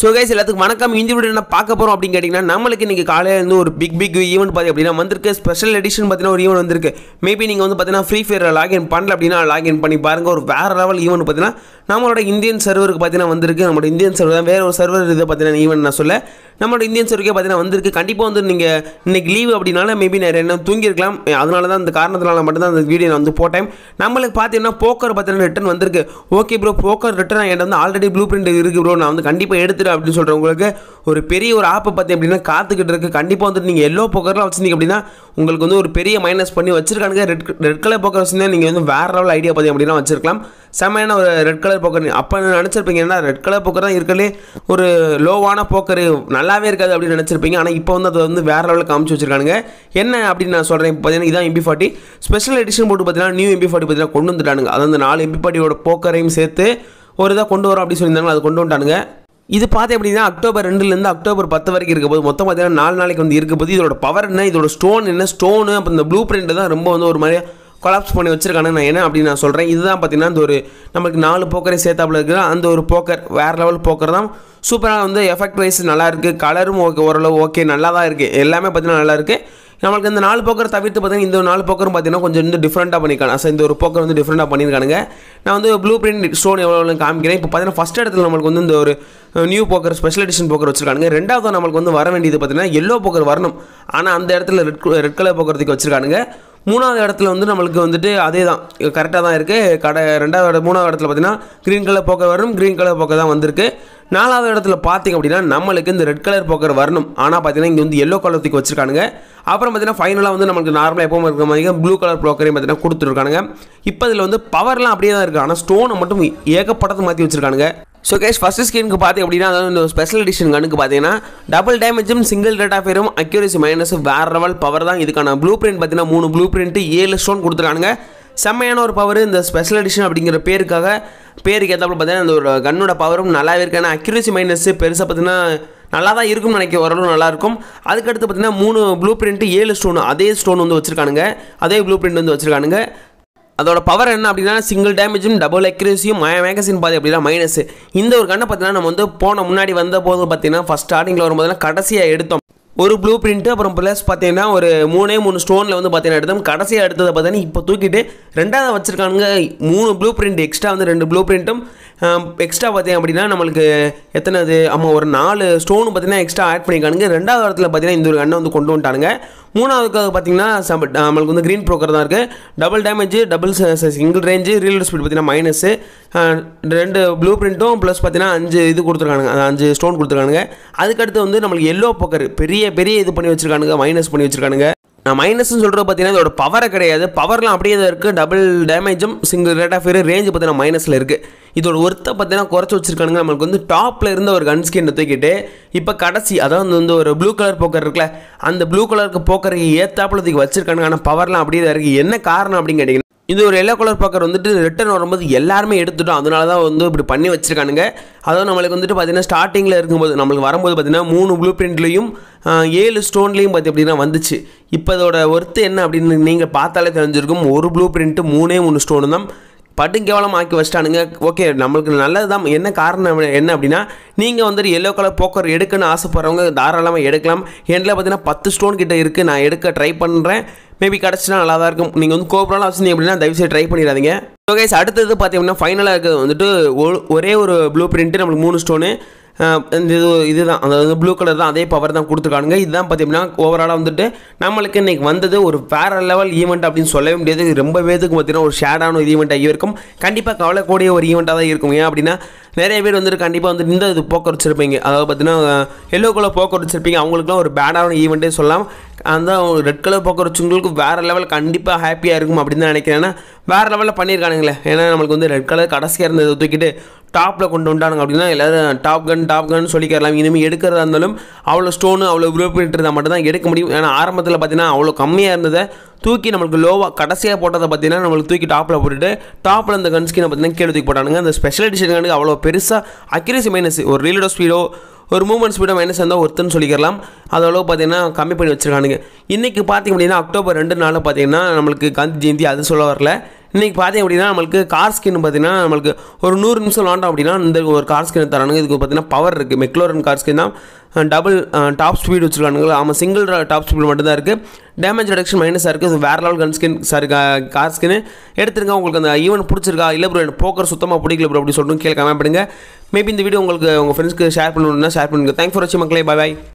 so guys எல்லாத்துக்கும் வணக்கம் இந்த வீடியோ என்ன பார்க்க போகிறோம் அப்படின்னு கேட்டிங்கன்னா நம்மளுக்கு இன்றைக்கி காலையில் வந்து ஒரு பிக் பிக் ஈவெண்ட் பார்த்து அப்படின்னா வந்திருக்கு ஸ்பெஷல் எடிஷன் பார்த்தீங்கன்னா ஒரு ஈவெண்ட் வந்திருக்கு மேபி நீங்கள் வந்து பார்த்தீங்கன்னா ஃப்ரீ ஃபயரில் லாகின் பண்ணல அப்படின்னா லாகின் பண்ணி பாருங்கள் ஒரு வேறு லெவல் ஈவெண்ட் பார்த்தீங்கன்னா நம்மளோட இந்தியன் சர்வருக்கு பார்த்தீங்கன்னா வந்திருக்கு நம்மளோட இந்தியன் சர்வர் தான் வேறு ஒரு சர்வர் இதை பார்த்தீங்கன்னா ஈவெண்ட் நான் சொல்ல நம்மளோட இந்தியன் சர்வருக்கே பார்த்தீங்கன்னா வந்திருக்கு கண்டிப்பாக வந்து நீங்கள் இன்றைக்கி லீவ் அப்படின்னால மேபி நிறைய என்ன தூங்கியிருக்கலாம் அதனால தான் அந்த காரணத்தினால மட்டும்தான் அந்த வீடியோ நான் வந்து போட்டேன் நம்மளுக்கு பார்த்தீங்கன்னா போக்கர் பார்த்தீங்கன்னா ரிட்டன் வந்திருக்கு ஓகே ப்ரோ போக்கர் ரிட்டன் என்கிட்ட வந்து ஆல்ரெடி ப்ளூ பிரிண்ட் இருக்குது ப்ரோ நான் வந்து கண்டிப்பாக எடுத்துட்டு அப்படின்னு சொல்கிற உங்களுக்கு ஒரு பெரிய ஒரு ஆப்பை பார்த்தீங்க அப்படின்னா காத்துக்கிட்டு இருக்குது கண்டிப்பாக வந்துட்டு நீங்கள் எல்லோ போக்கர்லாம் வச்சுருந்தீங்க அப்படின்னா உங்களுக்கு வந்து ஒரு பெரிய மைனஸ் பண்ணி வச்சிருக்கானுங்க ரெட் ரெட் கலர் போக்கர் வச்சுருந்தா நீங்கள் வந்து வேறு லெவல் ஐடியா பார்த்தீங்க அப்படின்னா வச்சிருக்கலாம் செம்மையான ஒரு ரெட் கலர் போக்கர் அப்போ நினச்சிருப்பீங்க ஏன்னா ரெட் கலர் போக்கர் தான் இருக்கிறதே ஒரு லோவான போக்கர் நல்லாவே இருக்காது அப்படின்னு நினச்சிருப்பீங்க ஆனால் இப்போ வந்து அதை வந்து வேறு லெவலில் காமிச்சு வச்சிருக்கானுங்க என்ன அப்படின்னு நான் சொல்கிறேன் இப்போ பார்த்தீங்கன்னா இதான் எம்பி ஃபார்ட்டி ஸ்பெஷல் எடிஷன் போட்டு பார்த்தீங்கன்னா நியூ எம்பி ஃபார்ட்டி பார்த்தீங்கன்னா கொண்டு வந்துட்டானுங்க அதாவது நாலு எம்பி ஃபார்ட்டியோட போக்கரையும் சேர்த்து ஒரு இதாக கொண்டு வரோம் அப்படின்னு சொல்லியிருந்தாங்க அது கொண்டு வந்துட்டானுங்க இது பார்த்து எப்படின்னா அக்டோபர் ரெண்டுலேருந்து அக்டோபர் பத்து வரைக்கும் இருக்க போது மொத்தம் பார்த்தீங்கன்னா நாலு நாளைக்கு வந்து இருக்க போது இதோட பவர் என்ன இதோட ஸ்டோன் என்ன ஸ்டோனு அப்போ இந்த ப்ளூ பிரிண்ட் தான் ரொம்ப வந்து ஒரு மாதிரி கொலாப்ஸ் பண்ணி வச்சிருக்கானு நான் என்ன அப்படின்னு நான் சொல்கிறேன் இதுதான் பார்த்தீங்கன்னா அந்த ஒரு நமக்கு நாலு போக்கரை சேர்த்தாப்புல இருக்குது அந்த ஒரு போக்கர் வேறு லெவல் போக்கர் தான் சூப்பராக வந்து எஃபெக்ட் வைஸ் நல்லா இருக்குது கலரும் ஓகே ஓரளவு ஓகே நல்லா தான் இருக்குது எல்லாமே பார்த்தீங்கன்னா நல்லா இருக்குது நம்மளுக்கு இந்த நாலு போக்கர் தவிர்த்து பார்த்தீங்கன்னா இந்த நாலு போக்கரும் பார்த்தீங்கன்னா கொஞ்சம் வந்து டிஃப்ரெண்ட்டாக பண்ணிக்கலாம் சார் இந்த ஒரு போக்கர் வந்து டிஃப்ரெண்டாக பண்ணியிருக்கானுங்க நான் வந்து ப்ளூ பிரிண்ட் ஸ்டோன் எவ்வளோ காமிக்கிறேன் இப்போ பார்த்தீங்கன்னா ஃபஸ்ட் இடத்துல நம்மளுக்கு வந்து இந்த ஒரு new poker special edition poker வச்சிருக்கானுங்க ரெண்டாவது நம்மளுக்கு வந்து வர வேண்டியது பார்த்தீங்கன்னா எல்லோ போக்கர் வரணும் ஆனால் அந்த இடத்துல ரெட் ரெட் கலர் போக்குறதுக்கு வச்சிருக்கானுங்க மூணாவது இடத்துல வந்து நம்மளுக்கு வந்துட்டு அதே தான் கரெக்டாக தான் இருக்குது கடை ரெண்டாவது மூணாவது இடத்துல பார்த்தீங்கன்னா க்ரீன் கலர் போக்கர் வரும் க்ரீன் கலர் போக்கர் தான் வந்திருக்கு நாலாவது இடத்துல பார்த்திங்க அப்படின்னா நம்மளுக்கு இந்த ரெட் கலர் போக்கர் வரணும் ஆனால் பார்த்தீங்கன்னா இங்கே வந்து எல்லோ கலர் தூக்கி வச்சிருக்கானுங்க அப்புறம் பார்த்தீங்கன்னா ஃபைனலாக வந்து நம்மளுக்கு நார்மலாக எப்போவும் இருக்கிற மாதிரி ப்ளூ கலர் ப்ளோக்கரையும் பார்த்தீங்கன்னா கொடுத்துருக்கானுங்க இப்போ இதில் வந்து பவர்லாம் அப்படியே தான் இருக்குது ஆனால் ஸ்டோனை மட்டும் ஏகப்படத்தை மாற்றி வச்சிருக்கானுங்க ஸோ கேஷ் ஃபஸ்ட்டு ஸ்கீனுக்கு பார்த்திங்க அப்படின்னா அதாவது இந்த ஸ்பெஷல் எடிஷன் கணக்கு பார்த்தீங்கன்னா டபுள் டேமேஜும் சிங்கிள் ரேட் ஆஃப் ஏரும் அக்யூரேசி மைனஸ் வேறு லெவல் பவர் தான் இதுக்கான ப்ளூ பிரிண்ட் பார்த்தீங்கன்னா மூணு ப்ளூ பிரிண்ட்டு ஏழு ஸ்டோன் கொடுத்துருக்கானுங்க செம்மையான ஒரு பவர் இந்த ஸ்பெஷல் எடிஷன் அப்படிங்கிற பேருக்காக பேருக்கு ஏற்றப்பல பார்த்தீங்கன்னா அந்த ஒரு கண்ணோட பவரும் நல்லாவே இருக்குது ஆனால் அக்யூரசி மைனஸ் பெருசாக பார்த்தீங்கன்னா நல்லா தான் இருக்கும்னு நினைக்க ஓரளவு நல்லாயிருக்கும் அதுக்கடுத்து பார்த்தீங்கன்னா மூணு ப்ளூ பிரிண்ட்டு ஏழு ஸ்டோன் அதே ஸ்டோன் வந்து வச்சுருக்கானுங்க அதே ப்ளூ பிரிண்ட் வந்து வச்சுருக்கானுங்க அதோட பவர் என்ன அப்படின்னா சிங்கிள் டேமேஜும் டபுள் அக்யூரேசியும் மேகசின் பாதி அப்படின்னா மைனஸ் இந்த ஒரு கண்ணை பார்த்தீங்கன்னா நம்ம வந்து போன முன்னாடி வந்த போது பார்த்தீங்கன்னா ஃபஸ்ட் ஸ்டார்டிங்கில் வரும்போதுலாம் கடைசியாக எடுத்தோம் ஒரு ப்ளூ பிரிண்ட்டு அப்புறம் ப்ளஸ் பார்த்தீங்கன்னா ஒரு மூணே மூணு ஸ்டோனில் வந்து பார்த்தீங்கன்னா எடுத்தோம் கடைசியாக எடுத்ததை பார்த்தீங்கன்னா இப்போ தூக்கிட்டு ரெண்டாவது வச்சிருக்கானுங்க மூணு ப்ளூ பிரிண்ட் எக்ஸ்ட்ரா வந்து ரெண்டு ப்ளூ பிரிண்ட்டும் எக்ஸ்ட்ரா பார்த்தீங்க அப்படின்னா நம்மளுக்கு எத்தனை அது ஆமாம் ஒரு நாலு ஸ்டோன் பார்த்தீங்கன்னா எக்ஸ்ட்ரா ஆட் பண்ணிக்கானுங்க ரெண்டாவது இடத்துல பார்த்தீங்கன்னா இந்த ஒரு கண்ணை வந்து கொண்டு வந்துட்டானுங்க மூணாவதுக்காக பார்த்தீங்கன்னா நம்மளுக்கு வந்து க்ரீன் ப்ரோக்கர் தான் இருக்குது double damage double single range real speed பார்த்தீங்கன்னா மைனஸு ரெண்டு ப்ளூ பிரிண்ட்டும் ப்ளஸ் பார்த்தீங்கன்னா அஞ்சு இது கொடுத்துருக்கானுங்க அஞ்சு ஸ்டோன் கொடுத்துருக்கானுங்க அதுக்கடுத்து வந்து நம்மளுக்கு எல்லோ போக்கர் பெரிய பெரிய இது பண்ணி வச்சுருக்கானுங்க மைனஸ் பண்ணி வச்சுருக்கானுங்க நான் மைனஸ்னு சொல்கிறது பார்த்தீங்கன்னா இதோட பவரை கிடையாது பவர்லாம் அப்படியே தான் இருக்குது டபுள் டேமேஜும் single rate of fire range பார்த்தீங்கன்னா மைனஸில் இருக்குது இதோட ஒருத்தை பார்த்தீங்கன்னா குறைச்சி வச்சிருக்கானுங்க நம்மளுக்கு வந்து டாப்பில் இருந்த ஒரு கன் ஸ்கின்னை தூக்கிட்டு இப்போ கடைசி அதாவது வந்து ஒரு ப்ளூ கலர் போக்கர் இருக்குல்ல அந்த ப்ளூ கலருக்கு போக்கருக்கு ஏற்றாப்புல தூக்கி வச்சிருக்கானுங்க ஆனால் பவர்லாம் அப்படியே தான் இருக்குது என்ன காரணம் அப்படின்னு கேட்டிங்கன்னா இந்த ஒரு எல்லோ கலர் பேக்கர் வந்துட்டு ரிட்டன் வரும்போது எல்லாருமே எடுத்துட்டோம் அதனால தான் வந்து இப்படி பண்ணி வச்சுருக்கானுங்க அதாவது நம்மளுக்கு வந்துட்டு பார்த்திங்கன்னா ஸ்டார்டிங்கில் இருக்கும்போது நம்மளுக்கு வரும்போது பார்த்திங்கன்னா மூணு ப்ளூ பிரிண்ட்லேயும் ஏழு ஸ்டோன்லேயும் பார்த்து அப்படின்னா வந்துச்சு இப்போ இதோட ஒர்த்து என்ன அப்படின்னு நீங்கள் பார்த்தாலே தெரிஞ்சிருக்கும் ஒரு ப்ளூ பிரிண்ட்டு மூணே மூணு ஸ்டோனு தான் கேவலம் ஆக்கி வச்சிட்டானுங்க ஓகே நம்மளுக்கு நல்லது தான் என்ன காரணம் என்ன அப்படின்னா நீங்கள் வந்துட்டு எல்லோ கலர் போக்கர் எடுக்கணும்னு ஆசைப்பட்றவங்க தாராளமாக எடுக்கலாம் எண்டில் பார்த்தீங்கன்னா பத்து ஸ்டோன் கிட்டே இருக்குது நான் எடுக்க ட்ரை பண்ணுறேன் மேபி கிடச்சினா நல்லா தான் இருக்கும் நீங்கள் வந்து கோபுரம்லாம் வச்சுருந்தீங்க அப்படின்னா தயவுசெய்து ட்ரை பண்ணிடாதீங்க ஸோ கைஸ் அடுத்தது பார்த்தீங்கன்னா ஃபைனலாக இருக்குது வந்துட்டு ஒரே ஒரு ப்ளூ பிரிண்ட்டு நம்மளுக்கு மூணு ஸ்டோனு இந்த இது இது தான் அதாவது ப்ளூ கலர் தான் அதே பவர் தான் கொடுத்துருக்கானுங்க இதுதான் பார்த்தீங்கன்னா ஓவராலாக வந்துட்டு நம்மளுக்கு இன்றைக்கி வந்தது ஒரு வேறு லெவல் ஈவெண்ட் அப்படின்னு சொல்லவே முடியாது ரொம்ப பேருக்கு பார்த்திங்கன்னா ஒரு ஷேடான ஒரு ஈவெண்ட்டாக இருக்கும் கண்டிப்பாக கவலைக்கூடிய ஒரு ஈவெண்ட்டாக தான் இருக்கும் ஏன் அப்படின்னா நிறைய பேர் வந்துட்டு கண்டிப்பாக வந்துட்டு இந்த இது போக்க வச்சுருப்பீங்க அதாவது பார்த்தீங்கன்னா எல்லோ கலர் போக்க வச்சுருப்பீங்க அவங்களுக்குலாம் ஒரு பேடான ஈவெண்ட்டே சொல்லலாம் அந்த ரெட் கலர் போக்க வச்சவங்களுக்கு வேறு லெவல் கண்டிப்பாக ஹாப்பியாக இருக்கும் அப்படின்னு தான் நினைக்கிறேன் ஏன்னா வேறு லெவலில் பண்ணியிருக்கானுங்களே ஏன்னா நம்மளுக்கு வந்து ரெட் கலர் கடைசியாக இருந்ததை தூக்கிட்டு டாப்பில் கொண்டு வந்தானுங்க அப்படின்னா எல்லோரும் டாப் கன் டாப் கன் சொல்லிக்கிறலாம் இனிமேல் எடுக்கிறதா இருந்தாலும் அவ்வளோ ஸ்டோனு அவ்வளோ விருப்பப்பட்டுறதா மட்டும் தான் எடுக்க முடியும் ஏன்னா ஆரம்பத்தில் பார்த்தீங்கன்னா அவ்வளோ கம்மியாக இருந்ததை தூக்கி நம்மளுக்கு லோவாக கடைசியாக போட்டதை பார்த்தீங்கன்னா நம்மளுக்கு தூக்கி டாப்பில் போட்டுட்டு டாப்பில் அந்த கன் ஸ்கினை பார்த்தீங்கன்னா கீழே தூக்கி போட்டானுங்க அந்த ஸ்பெஷல் எடிஷன் கனுக்கு அவ்வளோ பெருசாக அக்யூரேசி மைனஸ் ஒரு ரீலோட ஸ்பீடோ ஒரு மூமெண்ட் ஸ்பீடோ மைனஸ் இருந்தால் ஒருத்தன்னு சொல்லிக்கலாம் அதளவு பார்த்திங்கன்னா கம்மி பண்ணி வச்சுருக்கானுங்க இன்றைக்கி பார்த்திங்க அப்படின்னா அக்டோபர் ரெண்டு நாளில் பார்த்திங்கன்னா நம்மளுக்கு காந்தி ஜெயந்தி அது சொல்ல வரல இன்றைக்கி பார்த்தீங்க அப்படின்னா நம்மளுக்கு கார் ஸ்கின் பார்த்தீங்கன்னா நம்மளுக்கு ஒரு நூறு நிமிஷம் விளாண்டோம் அப்படின்னா இந்த ஒரு கார் ஸ்கின் தரானுங்க இதுக்கு பார்த்தீங்கன்னா பவர் இருக்குது மெக்லோரன் கார் ஸ்கின் தான் டபுள் டாப் ஸ்பீடு வச்சுருக்கானுங்க ஆமாம் சிங்கிள் டாப் ஸ்பீடு மட்டும்தான் இருக்குது டேமேஜ் ரிடக்ஷன் மைனஸாக இருக்குது வேறு level gun skin sorry car ஸ்கின்னு எடுத்துருங்க உங்களுக்கு அந்த ஈவன் பிடிச்சிருக்கா இல்லை ப்ரோ எனக்கு போக்கர் சுத்தமாக பிடிக்கல ப்ரோ அப்படி சொல்லிட்டு கேட்காம கமெண்ட் பண்ணுங்கள் மேபி இந்த வீடியோ உங்களுக்கு உங்கள் ஃப்ரெண்ட்ஸ்க்கு ஷேர் பண்ணணும்னா ஷேர் பண்ணுங்கள் தேங்க்ஸ் ஃபார் வச்சு மக்களே பாய் பாய்